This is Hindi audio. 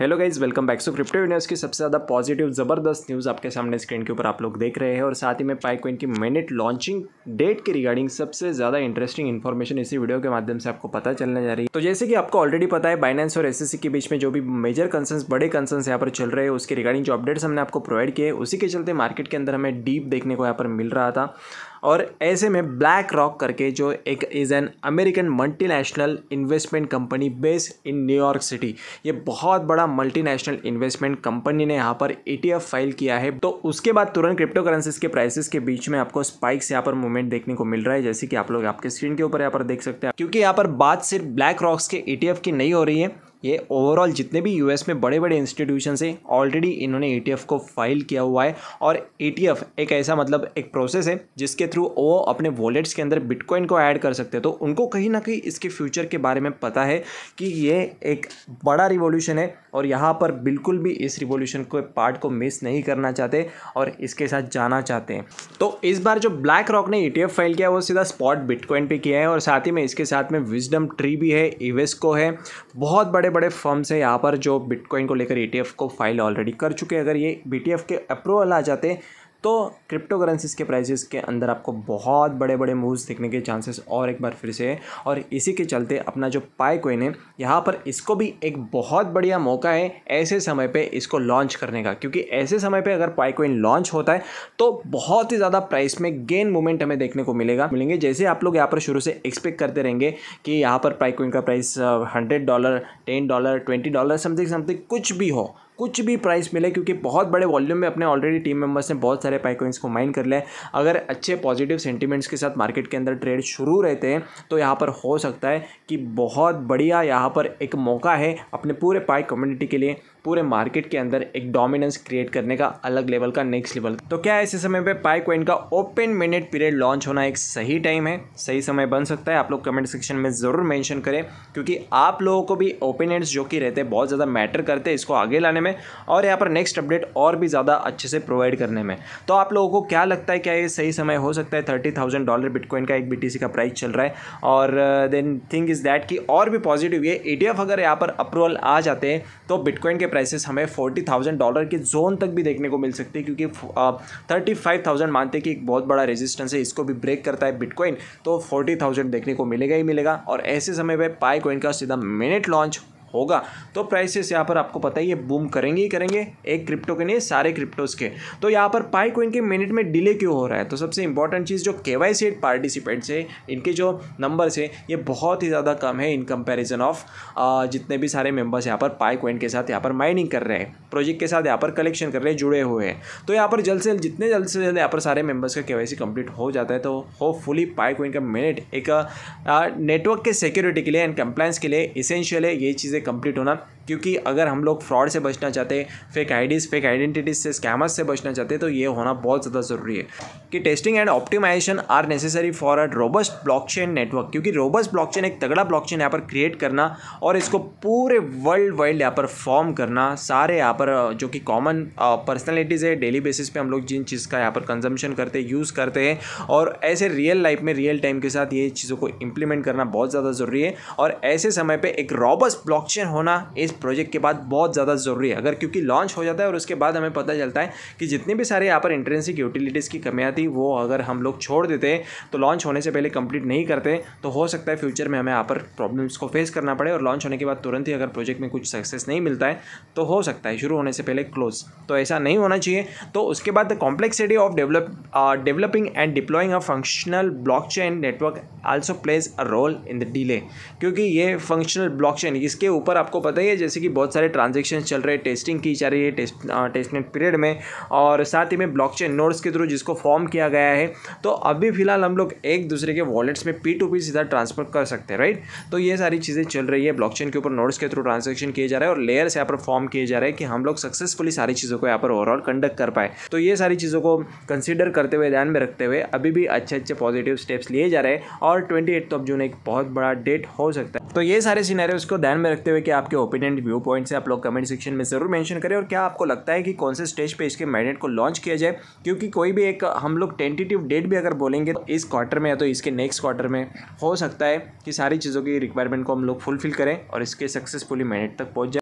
hello guys welcome back to crypto universe की सबसे ज़्यादा पॉजिटिव ज़बरदस्त न्यूज़ आपके सामने स्क्रीन के ऊपर आप लोग देख रहे हैं और साथ ही में पाई की मिनट लॉन्चिंग डेट के रिगार्डिंग सबसे ज़्यादा इंटरेस्टिंग इन्फॉर्मेशन इसी वीडियो के माध्यम से आपको पता चलने जा रही है तो जैसे कि आपको ऑलरेडी पता है बाइनेंस और एस e के बीच में जो भी मेजर कंसर्न बड़े कंसर्न यहाँ पर चल रहे हैं उसके रिगार्डिंग जो अपडेट्स हमने आपको प्रोवाइड किए उसी के चलते मार्केट के अंदर हमें डीप देखने को यहाँ पर मिल रहा था और ऐसे में ब्लैक रॉक करके जो एक is an American multinational investment company based in New York city ये बहुत बड़ा मल्टीनेशनल इन्वेस्टमेंट कंपनी ने यहाँ पर ईटीएफ e फाइल किया है तो उसके बाद तुरंत क्रिप्टो करेंसीज के प्राइसेस के बीच में आपको स्पाइक्स यहाँ पर मूवमेंट देखने को मिल रहा है जैसे कि आप लोग आपके स्क्रीन के ऊपर यहाँ पर देख सकते हैं क्योंकि यहाँ पर बात सिर्फ ब्लैक रॉक्स के ईटीएफ e की नहीं हो रही है ये ओवरऑल जितने भी यूएस में बड़े बड़े इंस्टीट्यूशन हैं ऑलरेडी इन्होंने ईटीएफ को फाइल किया हुआ है और ईटीएफ एक ऐसा मतलब एक प्रोसेस है जिसके थ्रू वो अपने वॉलेट्स के अंदर बिटकॉइन को ऐड कर सकते हैं तो उनको कहीं ना कहीं इसके फ्यूचर के बारे में पता है कि ये एक बड़ा रिवोल्यूशन है और यहाँ पर बिल्कुल भी इस रिवोल्यूशन को पार्ट को मिस नहीं करना चाहते और इसके साथ जाना चाहते हैं तो इस बार जो ब्लैक रॉक ने ई फाइल किया वो सीधा स्पॉट बिटकॉइन पे किया है और साथ ही में इसके साथ में विजडम ट्री भी है इवेस्को है बहुत बड़े बड़े फर्म्स हैं यहाँ पर जो बिटकॉइन को लेकर ई e को फाइल ऑलरेडी कर चुके हैं अगर ये बी के अप्रूवल आ जाते तो क्रिप्टो करेंसीज के प्राइसेस के अंदर आपको बहुत बड़े बड़े मूव्स दिखने के चांसेस और एक बार फिर से है और इसी के चलते अपना जो पाए कोइन है यहाँ पर इसको भी एक बहुत बढ़िया मौका है ऐसे समय पे इसको लॉन्च करने का क्योंकि ऐसे समय पे अगर पाए कोइन लॉन्च होता है तो बहुत ही ज़्यादा प्राइस में गेन मूवमेंट हमें देखने को मिलेगा मिलेंगे जैसे आप लोग यहाँ पर शुरू से एक्सपेक्ट करते रहेंगे कि यहाँ पर पाए कोइन का price hundred dollar ten dollar twenty dollar something something कुछ भी हो कुछ भी प्राइस मिले क्योंकि बहुत बड़े वॉल्यूम में अपने ऑलरेडी टीम मेंबर्स ने बहुत सारे पाइकोइंस को माइन कर लिया है अगर अच्छे पॉजिटिव सेंटीमेंट्स के साथ मार्केट के अंदर ट्रेड शुरू रहते हैं तो यहाँ पर हो सकता है कि बहुत बढ़िया यहाँ पर एक मौका है अपने पूरे पाइक कम्युनिटी के लिए पूरे मार्केट के अंदर एक डोमिनेंस क्रिएट करने का अलग लेवल का नेक्स्ट लेवल तो क्या ऐसे समय पे पाई का ओपन मिनट पीरियड लॉन्च होना एक सही टाइम है सही समय बन सकता है आप लोग कमेंट सेक्शन में ज़रूर मैंशन करें क्योंकि आप लोगों को भी ओपन जो कि रहते हैं बहुत ज़्यादा मैटर करते हैं इसको आगे लाने में और यहाँ पर नेक्स्ट अपडेट और भी ज़्यादा अच्छे से प्रोवाइड करने में तो आप लोगों को क्या लगता है क्या ये सही समय हो सकता है थर्टी थाउजेंड डॉलर बिटकॉइन का एक बी का प्राइस चल रहा है और देन थिंग इज़ दैट कि और भी पॉजिटिव ये ई e अगर यहाँ पर अप्रूवल आ जाते हैं तो बिटकॉइन के प्राइसेस हमें फोर्टी थाउजेंड डॉलर के जोन तक भी देखने को मिल सकती है क्योंकि थर्टी फाइव थाउजेंड मानते हैं कि एक बहुत बड़ा रेजिस्टेंस है इसको भी ब्रेक करता है बिटकॉइन तो फोर्टी थाउजेंड देखने को मिलेगा ही मिलेगा और ऐसे समय पर पाई कॉइन का सीधा मिनट लॉन्च होगा तो प्राइसेस यहाँ पर आपको पता ही है बूम करेंगे ही करेंगे एक क्रिप्टो के नहीं सारे क्रिप्टोज के तो यहाँ पर पाई कोइन के मिनट में डिले क्यों हो रहा है तो सबसे इंपॉर्टेंट चीज़ जो के वाई सी पार्टिसिपेंट्स है इनके जो नंबर्स है ये बहुत ही ज़्यादा कम है इन कंपेरिजन ऑफ जितने भी सारे मेम्बर्स यहाँ पर पाई कोइन के साथ यहाँ पर माइनिंग कर रहे हैं प्रोजेक्ट के साथ यहाँ पर कलेक्शन कर रहे हैं जुड़े हुए हैं तो यहाँ पर जल्द से जितने जल्द से जल्द यहाँ पर सारे मेम्बर्स का के वाई कंप्लीट हो जाता है तो होपफुली पाई कोइन का मिनट एक नेटवर्क के सिक्योरिटी के लिए एंड कंप्लाइंस के लिए इसेंशियल है ये चीज़ें कंप्लीट होना क्योंकि अगर हम लोग फ्रॉड से बचना चाहते फेक आईडीज़ फेक आइडेंटिटीज़ से स्कैमर्स से बचना चाहते तो ये होना बहुत ज़्यादा ज़रूरी है कि testing and optimization are necessary for a robust blockchain network क्योंकि रोबस्ट ब्लॉकचेन एक तगड़ा ब्लॉकचेन यहाँ पर क्रिएट करना और इसको पूरे वर्ल्ड वाइड यहाँ पर फॉर्म करना सारे यहाँ पर जो कि कॉमन पर्सनैलिटीज़ है डेली बेसिस पर हम लोग जिन चीज़ का यहाँ पर कंजम्पन करते हैं यूज़ करते हैं और ऐसे रियल लाइफ में रियल टाइम के साथ ये चीज़ों को इम्प्लीमेंट करना बहुत ज़्यादा ज़रूरी है और ऐसे समय पर एक रॉबस्ट ब्लॉकचेन होना इस प्रोजेक्ट के बाद बहुत ज़्यादा ज़रूरी है अगर क्योंकि लॉन्च हो जाता है और उसके बाद हमें पता चलता है कि जितने भी सारे यहाँ पर इंट्रेंसिक यूटिलिटीज़ की कमियाँ थी वो अगर हम लोग छोड़ देते तो लॉन्च होने से पहले कंप्लीट नहीं करते तो हो सकता है फ्यूचर में हमें यहाँ पर प्रॉब्लम्स को फेस करना पड़े और लॉन्च होने के बाद तुरंत ही अगर प्रोजेक्ट में कुछ सक्सेस नहीं मिलता है तो हो सकता है शुरू होने से पहले क्लोज तो ऐसा नहीं होना चाहिए तो उसके बाद the complexity of develop developing and deploying a functional blockchain network also plays a role in the delay क्योंकि ये फंक्शनल ब्लॉकचेन इसके ऊपर आपको पता ही है जैसे कि बहुत सारे ट्रांजेक्शन चल रहे हैं टेस्टिंग की जा रही है टेस्ट टेस्टनेट पीरियड में और साथ ही में ब्लॉकचेन नोड्स के थ्रू जिसको फॉर्म किया गया है तो अभी फिलहाल हम लोग एक दूसरे के वॉलेट्स में पी टू पी सीधा ट्रांसफर कर सकते हैं राइट तो ये सारी चीज़ें चल रही है ब्लॉकचेन के ऊपर नोड्स के थ्रू ट्रांजेक्शन किए जा रहे हैं और लेयर्स यहाँ पर फॉर्म किए जा रहे हैं कि हम लोग सक्सेसफुली सारी चीज़ों को यहाँ पर ओवरऑल कंडक्ट कर पाए तो ये सारी चीज़ों को कंसिडर करते हुए ध्यान में रखते हुए अभी भी अच्छे अच्छे पॉजिटिव स्टेप्स लिए जा रहे हैं और ट्वेंटी ऑफ जून एक बहुत बड़ा डेट हो सकता है तो ये सारे सीनारियोज को ध्यान में रखते हुए कि आपके ओपिनियन डिफरेंट व्यू पॉइंट्स हैं आप लोग कमेंट सेक्शन में ज़रूर मेंशन करें और क्या आपको लगता है कि कौन से स्टेज पे इसके मैग्नेट को लॉन्च किया जाए क्योंकि कोई भी एक हम लोग टेंटेटिव डेट भी अगर बोलेंगे तो इस क्वार्टर में या तो इसके नेक्स्ट क्वार्टर में हो सकता है कि सारी चीज़ों की रिक्वायरमेंट को हम लोग फुलफिल करें और इसके सक्सेसफुली मैग्नेट तक पहुँच